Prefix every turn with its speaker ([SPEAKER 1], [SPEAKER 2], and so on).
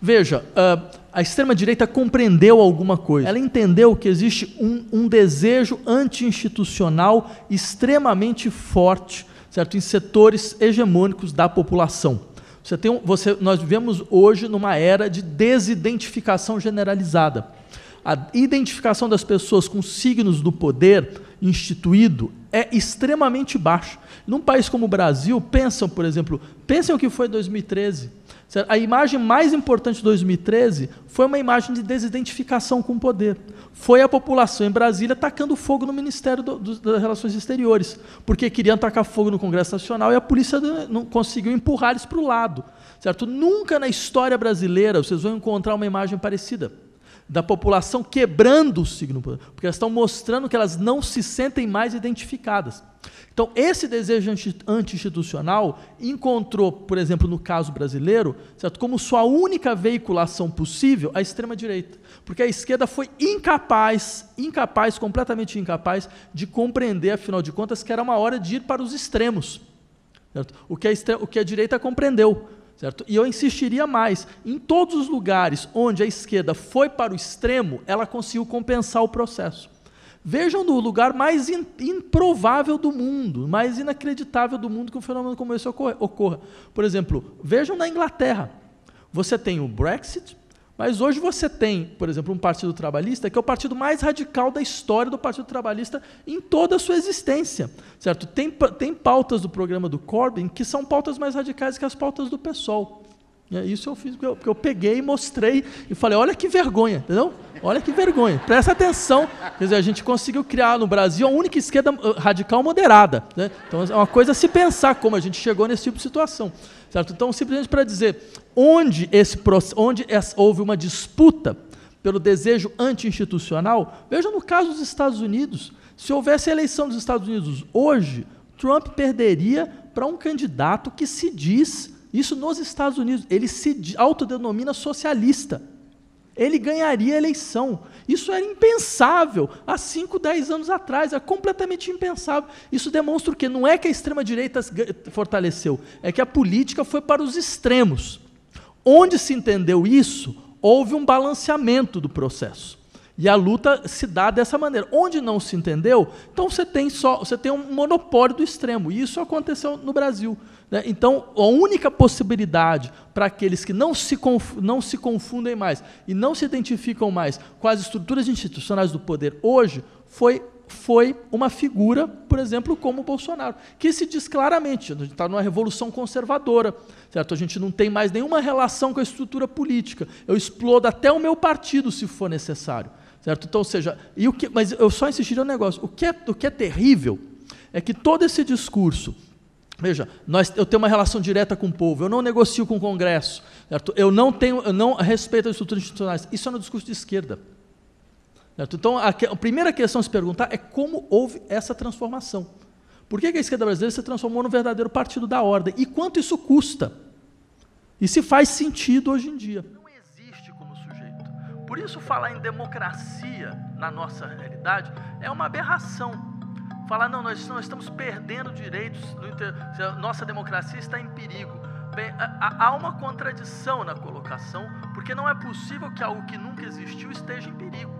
[SPEAKER 1] Veja, ah, a extrema-direita compreendeu alguma coisa. Ela entendeu que existe um, um desejo anti-institucional extremamente forte certo? em setores hegemônicos da população. Você tem, você, nós vivemos hoje numa era de desidentificação generalizada a identificação das pessoas com signos do poder instituído é extremamente baixa. Num país como o Brasil, pensam, por exemplo, pensem o que foi 2013. A imagem mais importante de 2013 foi uma imagem de desidentificação com o poder. Foi a população em Brasília atacando fogo no Ministério do, do, das Relações Exteriores, porque queriam atacar fogo no Congresso Nacional e a polícia não conseguiu empurrar eles para o lado. Certo? Nunca na história brasileira vocês vão encontrar uma imagem parecida da população quebrando o signo, porque elas estão mostrando que elas não se sentem mais identificadas. Então, esse desejo anti-institucional encontrou, por exemplo, no caso brasileiro, certo? como sua única veiculação possível a extrema-direita. Porque a esquerda foi incapaz, incapaz, completamente incapaz, de compreender, afinal de contas, que era uma hora de ir para os extremos. Certo? O, que a, o que a direita compreendeu Certo? E eu insistiria mais: em todos os lugares onde a esquerda foi para o extremo, ela conseguiu compensar o processo. Vejam no lugar mais in, improvável do mundo, mais inacreditável do mundo que um fenômeno como esse ocorra. Por exemplo, vejam na Inglaterra. Você tem o Brexit, mas hoje você tem, por exemplo, um Partido Trabalhista que é o partido mais radical da história do Partido Trabalhista em toda a sua existência. certo? Tem, tem pautas do programa do Corbyn que são pautas mais radicais que as pautas do PSOL. É, isso eu fiz porque eu, porque eu peguei e mostrei e falei: olha que vergonha, entendeu? Olha que vergonha. Presta atenção. Quer dizer, a gente conseguiu criar no Brasil a única esquerda uh, radical moderada. Né? Então é uma coisa se pensar como a gente chegou nesse tipo de situação. Certo? Então, simplesmente para dizer, onde, esse, onde essa, houve uma disputa pelo desejo anti-institucional, veja no caso dos Estados Unidos. Se houvesse a eleição dos Estados Unidos hoje, Trump perderia para um candidato que se diz isso nos Estados Unidos. Ele se autodenomina socialista. Ele ganharia a eleição. Isso era impensável há 5, 10 anos atrás. É completamente impensável. Isso demonstra o quê? Não é que a extrema-direita fortaleceu, é que a política foi para os extremos. Onde se entendeu isso, houve um balanceamento do processo. E a luta se dá dessa maneira. Onde não se entendeu, então você tem só, você tem um monopólio do extremo. E isso aconteceu no Brasil. Né? Então, a única possibilidade para aqueles que não se, não se confundem mais e não se identificam mais com as estruturas institucionais do poder hoje foi foi uma figura, por exemplo, como o Bolsonaro, que se diz claramente, a gente está numa revolução conservadora, certo? A gente não tem mais nenhuma relação com a estrutura política. Eu explodo até o meu partido se for necessário. Certo? Então, ou seja, e o que, mas eu só insistiria no negócio. O que, é, o que é terrível é que todo esse discurso Veja, nós, eu tenho uma relação direta com o povo, eu não negocio com o Congresso, certo? eu não tenho, eu não respeito as estruturas institucionais. Isso é no discurso de esquerda. Certo? Então, a, a, primeira questão a se perguntar é como houve essa transformação. Por que, que a esquerda brasileira se transformou no verdadeiro partido da ordem? E quanto isso custa? E se faz sentido hoje em dia? Por isso, falar em democracia na nossa realidade é uma aberração. Falar, não, nós, nós estamos perdendo direitos, nossa democracia está em perigo. Bem, há uma contradição na colocação, porque não é possível que algo que nunca existiu esteja em perigo.